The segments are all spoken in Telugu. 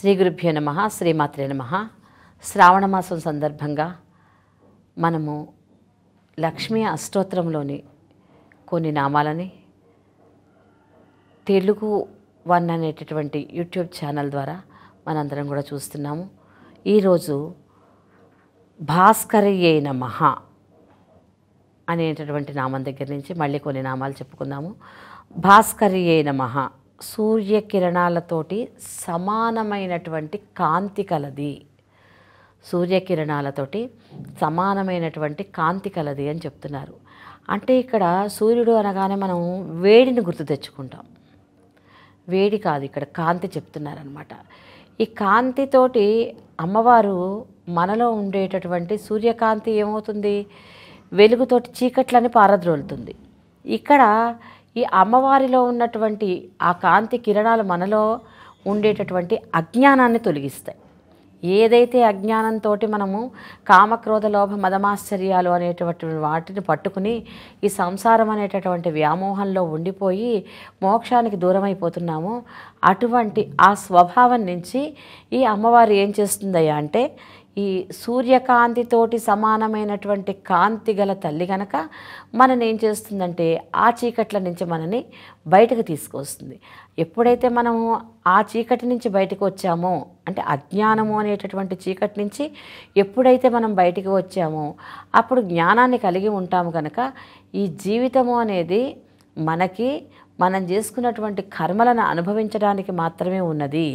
శ్రీ గురుభ్యో నమ శ్రీమాత్రే నమ శ్రావణమాసం సందర్భంగా మనము లక్ష్మీ అష్టోత్తరంలోని కొన్ని నామాలని తెలుగు వన్ అనేటటువంటి యూట్యూబ్ ఛానల్ ద్వారా మనందరం కూడా చూస్తున్నాము ఈరోజు భాస్కరయ్యే నమ అనేటటువంటి నామం దగ్గర నుంచి మళ్ళీ కొన్ని నామాలు చెప్పుకుందాము భాస్కరయ్య నమ సూర్యకిరణాలతోటి సమానమైనటువంటి కాంతి కలది సూర్యకిరణాలతోటి సమానమైనటువంటి కాంతి కలది అని చెప్తున్నారు అంటే ఇక్కడ సూర్యుడు అనగానే మనం వేడిని గుర్తు తెచ్చుకుంటాం వేడి కాదు ఇక్కడ కాంతి చెప్తున్నారనమాట ఈ కాంతితోటి అమ్మవారు మనలో ఉండేటటువంటి సూర్యకాంతి ఏమవుతుంది వెలుగుతోటి చీకట్లని పారద్రోలుతుంది ఇక్కడ ఈ అమ్మవారిలో ఉన్నటువంటి ఆ కాంతి కిరణాలు మనలో ఉండేటటువంటి అజ్ఞానాన్ని తొలగిస్తాయి ఏదైతే అజ్ఞానంతో మనము కామక్రోధ లోభ మదమాశ్చర్యాలు అనేటువంటి వాటిని పట్టుకుని ఈ సంసారం అనేటటువంటి వ్యామోహంలో ఉండిపోయి మోక్షానికి దూరం అటువంటి ఆ స్వభావం నుంచి ఈ అమ్మవారు ఏం చేస్తుందయ్యా అంటే ఈ సూర్యకాంతితోటి సమానమైనటువంటి కాంతి గల తల్లి గనక మనని ఏం చేస్తుందంటే ఆ చీకట్ల నుంచి మనని బయటకు తీసుకొస్తుంది ఎప్పుడైతే మనము ఆ చీకటి నుంచి బయటకు వచ్చామో అంటే అజ్ఞానము అనేటటువంటి చీకటి నుంచి ఎప్పుడైతే మనం బయటికి వచ్చామో అప్పుడు జ్ఞానాన్ని కలిగి ఉంటాము కనుక ఈ జీవితము అనేది మనకి మనం చేసుకున్నటువంటి కర్మలను అనుభవించడానికి మాత్రమే ఉన్నది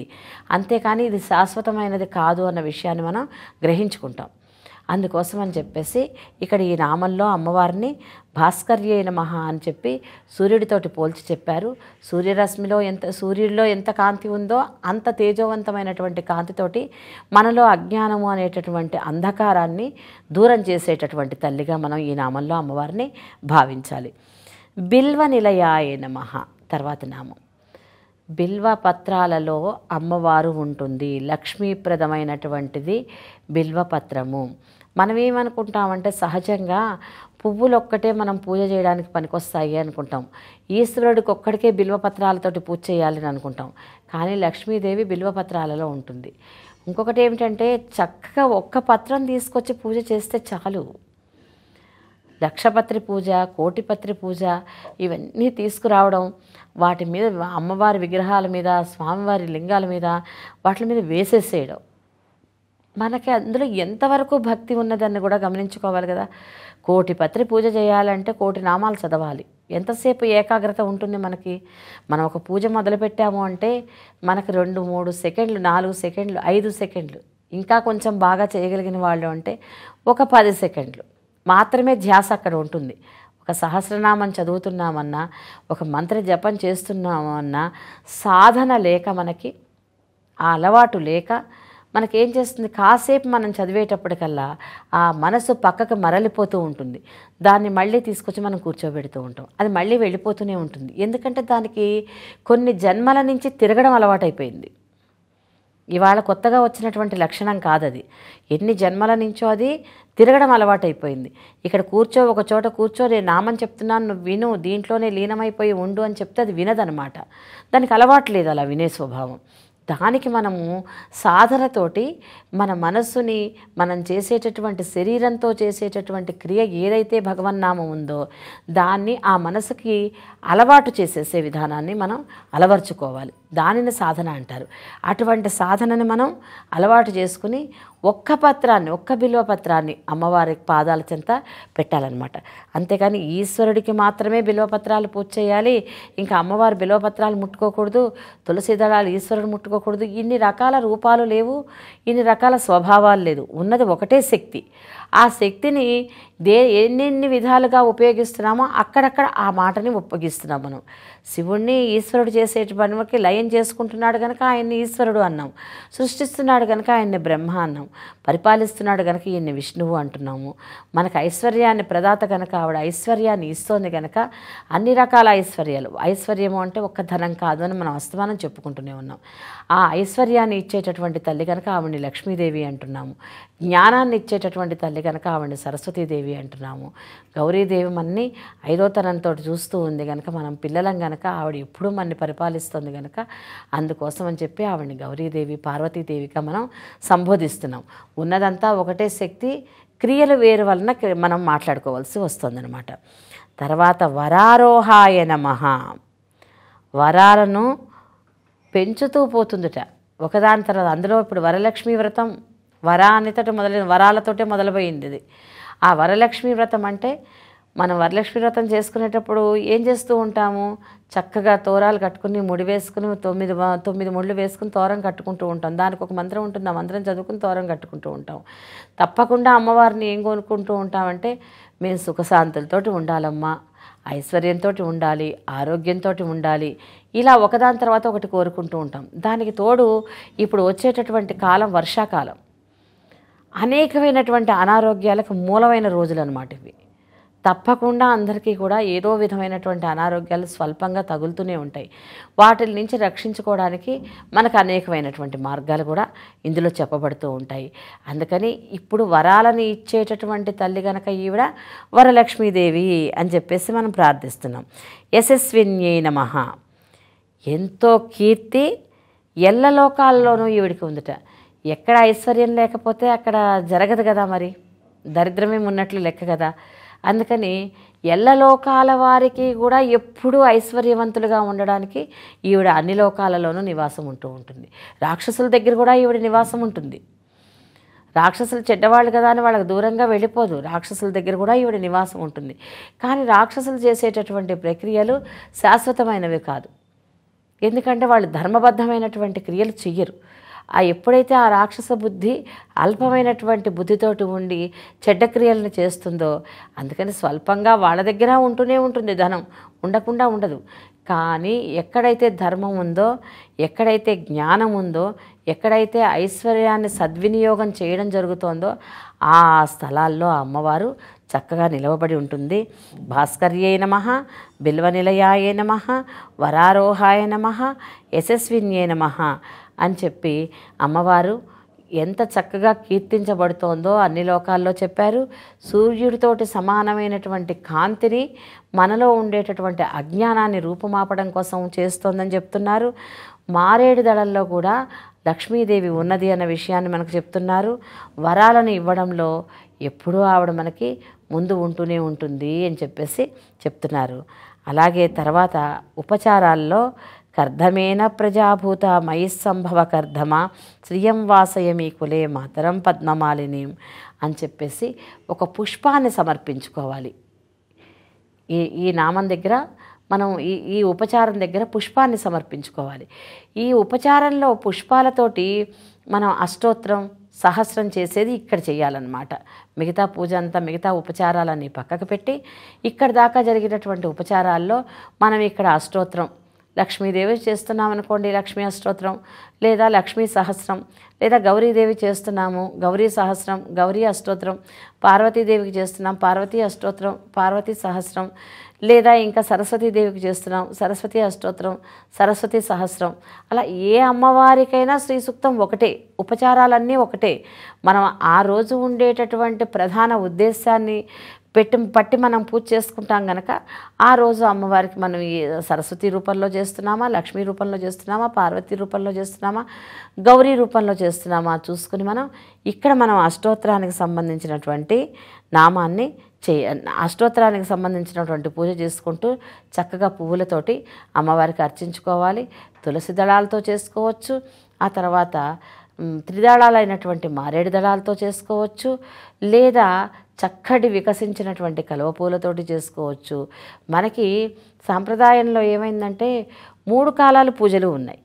అంతేకాని ఇది శాశ్వతమైనది కాదు అన్న విషయాన్ని మనం గ్రహించుకుంటాం అందుకోసం అని చెప్పేసి ఇక్కడ ఈ నామంలో అమ్మవారిని భాస్కర్య మహా అని చెప్పి సూర్యుడితోటి పోల్చి చెప్పారు సూర్యరశ్మిలో ఎంత సూర్యుడిలో ఎంత కాంతి ఉందో అంత తేజవంతమైనటువంటి కాంతితోటి మనలో అజ్ఞానము అనేటటువంటి అంధకారాన్ని దూరం చేసేటటువంటి తల్లిగా మనం ఈ నామంలో అమ్మవారిని భావించాలి బిల్వ నిలయాయ నమ తర్వాత నామం బిల్వ పత్రాలలో అమ్మవారు ఉంటుంది లక్ష్మీప్రదమైనటువంటిది బిల్వ పత్రము మనం ఏమనుకుంటామంటే సహజంగా పువ్వులు ఒక్కటే మనం పూజ చేయడానికి పనికొస్తాయి అనుకుంటాం ఈశ్వరుడికి ఒక్కడికే బిల్వ పత్రాలతోటి పూజ చేయాలని అనుకుంటాం కానీ లక్ష్మీదేవి బిల్వ పత్రాలలో ఉంటుంది ఇంకొకటి ఏమిటంటే చక్కగా ఒక్క పత్రం తీసుకొచ్చి పూజ చేస్తే చాలు లక్షపత్రి పూజ కోటిపత్రి పూజ ఇవన్నీ తీసుకురావడం వాటి మీద అమ్మవారి విగ్రహాల మీద స్వామివారి లింగాల మీద వాటి మీద వేసేసేయడం మనకి అందులో ఎంతవరకు భక్తి ఉన్నదని కూడా గమనించుకోవాలి కదా కోటి పత్రి పూజ చేయాలంటే కోటి నామాలు చదవాలి ఎంతసేపు ఏకాగ్రత ఉంటుంది మనకి మనం ఒక పూజ మొదలుపెట్టాము అంటే మనకు రెండు మూడు సెకండ్లు నాలుగు సెకండ్లు ఐదు సెకండ్లు ఇంకా కొంచెం బాగా చేయగలిగిన వాళ్ళు అంటే ఒక పది సెకండ్లు మాత్రమే ధ్యాస అక్కడ ఉంటుంది ఒక సహస్రనామం చదువుతున్నామన్నా ఒక మంత్ర జపం చేస్తున్నామన్నా సాధన లేక మనకి ఆ అలవాటు లేక మనకేం చేస్తుంది కాసేపు మనం చదివేటప్పటికల్లా ఆ మనసు పక్కకు మరలిపోతూ ఉంటుంది దాన్ని మళ్ళీ తీసుకొచ్చి మనం కూర్చోబెడుతూ ఉంటాం అది మళ్ళీ వెళ్ళిపోతూనే ఉంటుంది ఎందుకంటే దానికి కొన్ని జన్మల నుంచి తిరగడం అలవాటైపోయింది ఇవాళ కొత్తగా వచ్చినటువంటి లక్షణం కాదది ఎన్ని జన్మల నుంచో అది తిరగడం అలవాటైపోయింది ఇక్కడ కూర్చో ఒక చోట కూర్చో నేను నామని చెప్తున్నాను నువ్వు విను దీంట్లోనే లీనమైపోయి ఉండు అని చెప్తే అది వినదనమాట దానికి అలవాటు లేదు అలా వినే స్వభావం దానికి మనము సాధనతోటి మన మనస్సుని మనం చేసేటటువంటి శరీరంతో చేసేటటువంటి క్రియ ఏదైతే భగవన్నామం ఉందో దాన్ని ఆ మనసుకి అలవాటు చేసేసే విధానాన్ని మనం అలవర్చుకోవాలి దానిని సాధన అంటారు అటువంటి సాధనని మనం అలవాటు చేసుకుని ఒక్క పత్రాన్ని ఒక్క బిల్వ పత్రాన్ని అమ్మవారి పాదాల చెంత పెట్టాలన్నమాట అంతేకాని ఈశ్వరుడికి మాత్రమే బిల్వ పత్రాలు పూజ చేయాలి ఇంకా అమ్మవారి బిల్వ పత్రాలు ముట్టుకోకూడదు తులసి దళాలు ఈశ్వరుడు ముట్టుకోకూడదు ఇన్ని రకాల రూపాలు లేవు ఇన్ని రకాల స్వభావాలు లేదు ఉన్నది ఒకటే శక్తి ఆ శక్తిని దే ఎన్నెన్ని విధాలుగా ఉపయోగిస్తున్నామో అక్కడక్కడ ఆ మాటని ఉపయోగిస్తున్నాం మనం శివుణ్ణి ఈశ్వరుడు చేసే పనికి లయం చేసుకుంటున్నాడు కనుక ఆయన్ని ఈశ్వరుడు అన్నాం సృష్టిస్తున్నాడు కనుక ఆయన్ని బ్రహ్మ అన్నాం పరిపాలిస్తున్నాడు కనుక ఈయన్ని విష్ణువు అంటున్నాము మనకు ఐశ్వర్యాన్ని ప్రదాత కనుక ఆవిడ ఐశ్వర్యాన్ని ఇస్తోంది కనుక అన్ని రకాల ఐశ్వర్యాలు ఐశ్వర్యము అంటే ఒక్క ధనం కాదు అని మనం అస్తమానం చెప్పుకుంటూనే ఉన్నాం ఆ ఐశ్వర్యాన్ని ఇచ్చేటటువంటి తల్లి కనుక ఆవిడ్ని లక్ష్మీదేవి అంటున్నాము జ్ఞానాన్ని ఇచ్చేటటువంటి తల్లి కనుక ఆవిడ సరస్వతీదేవి అంటున్నాము గౌరీదేవి మన్ని ఐదో తనంతో చూస్తూ ఉంది కనుక మనం పిల్లలం కనుక ఆవిడ ఎప్పుడూ మన్ని పరిపాలిస్తుంది కనుక అందుకోసం అని చెప్పి ఆవిడని గౌరీదేవి పార్వతీదేవిగా మనం సంబోధిస్తున్నాం ఉన్నదంతా ఒకటే శక్తి క్రియలు వేరు వలన మనం మాట్లాడుకోవాల్సి అనమాట తర్వాత వరారోహాయ నమ వరాలను పెంచుతూ పోతుందిట ఒకదాని తర్వాత అందులో ఇప్పుడు వరలక్ష్మి వ్రతం అనేతట మొదలైన వరాలతోటే మొదలుపోయింది ఇది ఆ వరలక్ష్మి వ్రతం అంటే మనం వరలక్ష్మి వ్రతం చేసుకునేటప్పుడు ఏం చేస్తూ ఉంటాము చక్కగా తోరాలు కట్టుకుని ముడి వేసుకుని తొమ్మిది తొమ్మిది ముళ్ళు వేసుకుని తోరం కట్టుకుంటూ ఉంటాం దానికి ఒక మంత్రం ఉంటుంది ఆ మంత్రం చదువుకుని తోరం కట్టుకుంటూ ఉంటాం తప్పకుండా అమ్మవారిని ఏం కోనుకుంటూ ఉంటామంటే మేము సుఖశాంతులతోటి ఉండాలమ్మా ఐశ్వర్యంతో ఉండాలి ఆరోగ్యంతో ఉండాలి ఇలా ఒకదాని తర్వాత ఒకటి కోరుకుంటూ ఉంటాం దానికి తోడు ఇప్పుడు వచ్చేటటువంటి కాలం వర్షాకాలం అనేకమైనటువంటి అనారోగ్యాలకు మూలమైన రోజులు అనమాట ఇవి తప్పకుండా అందరికీ కూడా ఏదో విధమైనటువంటి అనారోగ్యాలు స్వల్పంగా తగులుతూనే ఉంటాయి వాటి నుంచి రక్షించుకోవడానికి మనకు అనేకమైనటువంటి మార్గాలు కూడా ఇందులో చెప్పబడుతూ ఉంటాయి అందుకని ఇప్పుడు వరాలని ఇచ్చేటటువంటి తల్లి గనక ఈవిడ వరలక్ష్మీదేవి అని చెప్పేసి మనం ప్రార్థిస్తున్నాం యశస్విన్యై నమ ఎంతో కీర్తి ఎల్ల లోకాల్లోనూ ఈవిడికి ఉందిట ఎక్కడ ఐశ్వర్యం లేకపోతే అక్కడ జరగదు కదా మరి దరిద్రమే ఉన్నట్లు లెక్క కదా అందుకని ఎల్ల లోకాల వారికి కూడా ఎప్పుడూ ఐశ్వర్యవంతులుగా ఉండడానికి ఈవిడ అన్ని లోకాలలోనూ నివాసం ఉంటూ ఉంటుంది రాక్షసుల దగ్గర కూడా ఈవిడ నివాసం ఉంటుంది రాక్షసులు చెడ్డవాళ్ళు కదా అని వాళ్ళకి దూరంగా వెళ్ళిపోదు రాక్షసుల దగ్గర కూడా ఈవిడ నివాసం ఉంటుంది కానీ రాక్షసులు చేసేటటువంటి ప్రక్రియలు శాశ్వతమైనవి కాదు ఎందుకంటే వాళ్ళు ధర్మబద్ధమైనటువంటి క్రియలు చెయ్యరు ఆ ఎప్పుడైతే ఆ రాక్షస బుద్ధి అల్పమైనటువంటి బుద్ధితోటి ఉండి చెడ్డ క్రియలను చేస్తుందో అందుకని స్వల్పంగా వాళ్ళ దగ్గర ఉంటూనే ఉంటుంది ధనం ఉండకుండా ఉండదు కానీ ఎక్కడైతే ధర్మం ఉందో ఎక్కడైతే జ్ఞానం ఉందో ఎక్కడైతే ఐశ్వర్యాన్ని సద్వినియోగం చేయడం జరుగుతోందో ఆ స్థలాల్లో అమ్మవారు చక్కగా నిలవబడి ఉంటుంది భాస్కర్యే నమ బిల్వనిలయాయ నమ వరారోహాయ నమ యశస్విన్యే నమ అని చెప్పి అమ్మవారు ఎంత చక్కగా కీర్తించబడుతోందో అన్ని లోకాల్లో చెప్పారు సూర్యుడితోటి సమానమైనటువంటి కాంతిని మనలో ఉండేటటువంటి అజ్ఞానాన్ని రూపుమాపడం కోసం చేస్తోందని చెప్తున్నారు మారేడు దళంలో కూడా లక్ష్మీదేవి ఉన్నది అన్న విషయాన్ని మనకు చెప్తున్నారు వరాలను ఇవ్వడంలో ఎప్పుడూ ఆవిడ మనకి ముందు ఉంటూనే ఉంటుంది అని చెప్పేసి చెప్తున్నారు అలాగే తర్వాత ఉపచారాల్లో కర్ధమేన ప్రజాభూత మయస్సంభవ కర్ధమ శ్రియం వాసయమీ కులే మాతరం పద్మమాలిని అని చెప్పేసి ఒక పుష్పాన్ని సమర్పించుకోవాలి ఈ ఈ నామం దగ్గర మనం ఈ ఈ ఉపచారం దగ్గర పుష్పాన్ని సమర్పించుకోవాలి ఈ ఉపచారంలో పుష్పాలతోటి మనం అష్టోత్తరం సహస్రం చేసేది ఇక్కడ చేయాలన్నమాట మిగతా పూజ అంతా మిగతా ఉపచారాలన్నీ పక్కకు పెట్టి ఇక్కడ దాకా జరిగినటువంటి ఉపచారాల్లో మనం ఇక్కడ అష్టోత్తరం లక్ష్మీదేవి చేస్తున్నాం అనుకోండి లక్ష్మీ అష్టోత్తరం లేదా లక్ష్మీ సహస్రం లేదా గౌరీదేవి చేస్తున్నాము గౌరీ సహస్రం గౌరీ అష్టోత్తరం పార్వతీదేవికి చేస్తున్నాం పార్వతీ అష్టోత్తరం పార్వతీ సహస్రం లేదా ఇంకా సరస్వతీదేవికి చేస్తున్నాం సరస్వతి అష్టోత్తరం సరస్వతి సహస్రం అలా ఏ అమ్మవారికైనా శ్రీ సూక్తం ఒకటే ఉపచారాలన్నీ ఒకటే మనం ఆ రోజు ఉండేటటువంటి ప్రధాన ఉద్దేశాన్ని పెట్టి పట్టి మనం పూజ చేసుకుంటాం కనుక ఆ రోజు అమ్మవారికి మనం సరస్వతి రూపంలో చేస్తున్నామా లక్ష్మీ రూపంలో చేస్తున్నామా పార్వతి రూపంలో చేస్తున్నామా గౌరీ రూపంలో చేస్తున్నామా చూసుకుని మనం ఇక్కడ మనం అష్టోత్తరానికి సంబంధించినటువంటి నామాన్ని చే అష్టోత్తరానికి సంబంధించినటువంటి పూజ చేసుకుంటూ చక్కగా పువ్వులతోటి అమ్మవారికి అర్చించుకోవాలి తులసి దళాలతో చేసుకోవచ్చు ఆ తర్వాత త్రిదళాలైనటువంటి మారేడు దళాలతో చేసుకోవచ్చు లేదా చక్కటి వికసించినటువంటి కలువ పూలతోటి చేసుకోవచ్చు మనకి సాంప్రదాయంలో ఏమైందంటే మూడు కాలాలు పూజలు ఉన్నాయి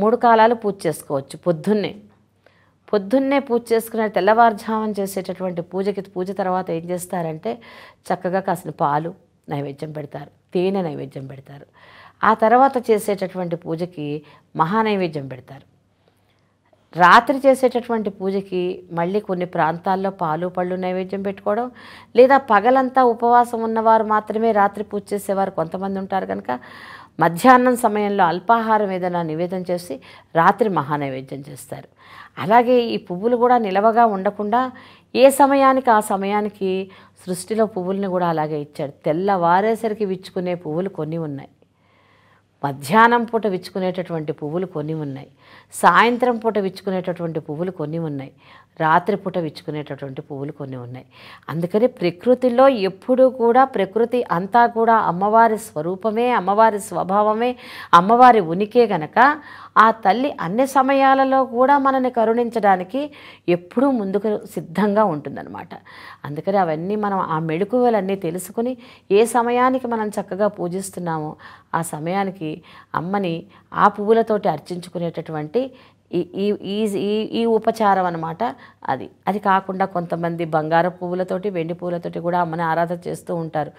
మూడు కాలాలు పూజ చేసుకోవచ్చు పొద్దున్నే పొద్దున్నే పూజ చేసుకునే తెల్లవారుజామం చేసేటటువంటి పూజకి పూజ తర్వాత ఏం చేస్తారంటే చక్కగా కాసిన పాలు నైవేద్యం పెడతారు తేనె నైవేద్యం పెడతారు ఆ తర్వాత చేసేటటువంటి పూజకి మహానైవేద్యం పెడతారు రాత్రి చేసేటటువంటి పూజకి మళ్ళీ కొన్ని ప్రాంతాల్లో పాలు పళ్ళు నైవేద్యం పెట్టుకోవడం లేదా పగలంతా ఉపవాసం ఉన్నవారు మాత్రమే రాత్రి పూజ చేసేవారు కొంతమంది ఉంటారు కనుక మధ్యాహ్నం సమయంలో అల్పాహారం ఏదైనా నివేదన చేసి రాత్రి మహానైవేద్యం చేస్తారు అలాగే ఈ పువ్వులు కూడా నిలవగా ఉండకుండా ఏ సమయానికి ఆ సమయానికి సృష్టిలో పువ్వుల్ని కూడా అలాగే ఇచ్చాడు తెల్లవారేసరికి విచ్చుకునే పువ్వులు కొన్ని ఉన్నాయి మధ్యాహ్నం పూట విచ్చుకునేటటువంటి పువ్వులు కొన్ని ఉన్నాయి సాయంత్రం పూట విచ్చుకునేటటువంటి పువ్వులు కొన్ని ఉన్నాయి రాత్రి పూట విచ్చుకునేటటువంటి పువ్వులు కొన్ని ఉన్నాయి అందుకని ప్రకృతిలో ఎప్పుడూ కూడా ప్రకృతి అంతా కూడా అమ్మవారి స్వరూపమే అమ్మవారి స్వభావమే అమ్మవారి ఉనికే గనక ఆ తల్లి అన్ని సమయాలలో కూడా మనని కరుణించడానికి ఎప్పుడూ ముందుకు సిద్ధంగా ఉంటుందన్నమాట అందుకని అవన్నీ మనం ఆ మెడుకువలన్నీ తెలుసుకుని ఏ సమయానికి మనం చక్కగా పూజిస్తున్నామో ఆ సమయానికి అమ్మని ఆ పువ్వులతోటి అర్చించుకునేటటువంటి ఈ ఈ ఈ ఉపచారం అనమాట అది అది కాకుండా కొంతమంది బంగారు పువ్వులతోటి వెండి పువ్వులతోటి కూడా అమ్మని ఆరాధన చేస్తూ ఉంటారు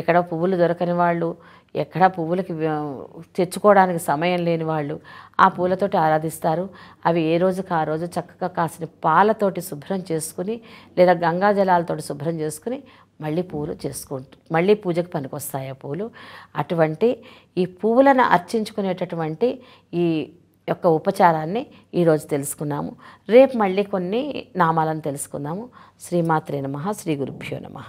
ఎక్కడ పువ్వులు దొరకని వాళ్ళు ఎక్కడా పువ్వులకి తెచ్చుకోవడానికి సమయం లేని వాళ్ళు ఆ పూలతోటి ఆరాధిస్తారు అవి ఏ రోజుకి ఆ రోజు చక్కగా కాసిన పాలతోటి శుభ్రం చేసుకుని లేదా గంగా జలాలతోటి శుభ్రం చేసుకుని మళ్ళీ పూలు చేసుకుంటు మళ్ళీ పూజకు పనికొస్తాయి ఆ పూలు అటువంటి ఈ పువ్వులను అర్చించుకునేటటువంటి ఈ యొక్క ఉపచారాన్ని ఈరోజు తెలుసుకున్నాము రేపు మళ్ళీ కొన్ని నామాలను తెలుసుకుందాము శ్రీమాత్రే నమ శ్రీ గురుభ్యో నమ